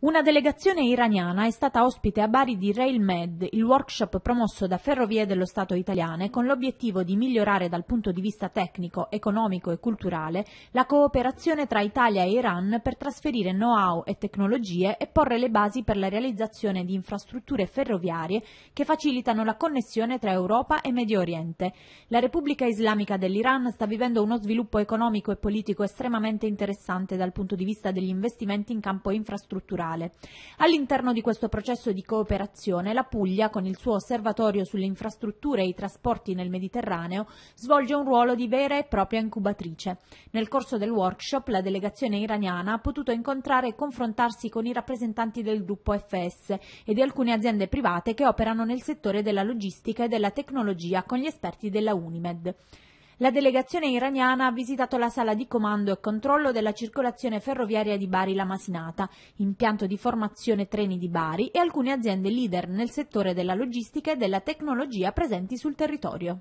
Una delegazione iraniana è stata ospite a Bari di RailMed, il workshop promosso da Ferrovie dello Stato italiane con l'obiettivo di migliorare dal punto di vista tecnico, economico e culturale la cooperazione tra Italia e Iran per trasferire know-how e tecnologie e porre le basi per la realizzazione di infrastrutture ferroviarie che facilitano la connessione tra Europa e Medio Oriente. La Repubblica Islamica dell'Iran sta vivendo uno sviluppo economico e politico estremamente interessante dal punto di vista degli investimenti in campo infrastrutturale locale. All'interno di questo processo di cooperazione, la Puglia, con il suo osservatorio sulle infrastrutture e i trasporti nel Mediterraneo, svolge un ruolo di vera e propria incubatrice. Nel corso del workshop, la delegazione iraniana ha potuto incontrare e confrontarsi con i rappresentanti del gruppo FS e di alcune aziende private che operano nel settore della logistica e della tecnologia con gli esperti della Unimed la delegazione iraniana ha visitato la sala di comando e controllo della circolazione ferroviaria di Bari La Masinata, impianto di formazione treni di Bari e alcune aziende leader nel settore della logistica e della tecnologia presenti sul territorio.